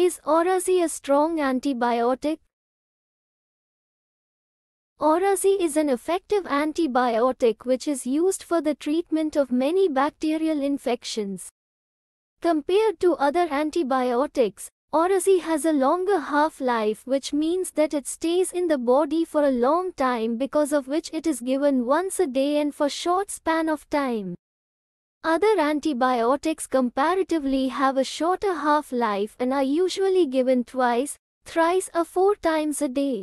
Is Orazi a strong antibiotic? Orazi is an effective antibiotic which is used for the treatment of many bacterial infections. Compared to other antibiotics, Orazi has a longer half-life which means that it stays in the body for a long time because of which it is given once a day and for short span of time. Other antibiotics comparatively have a shorter half-life and are usually given twice, thrice or four times a day.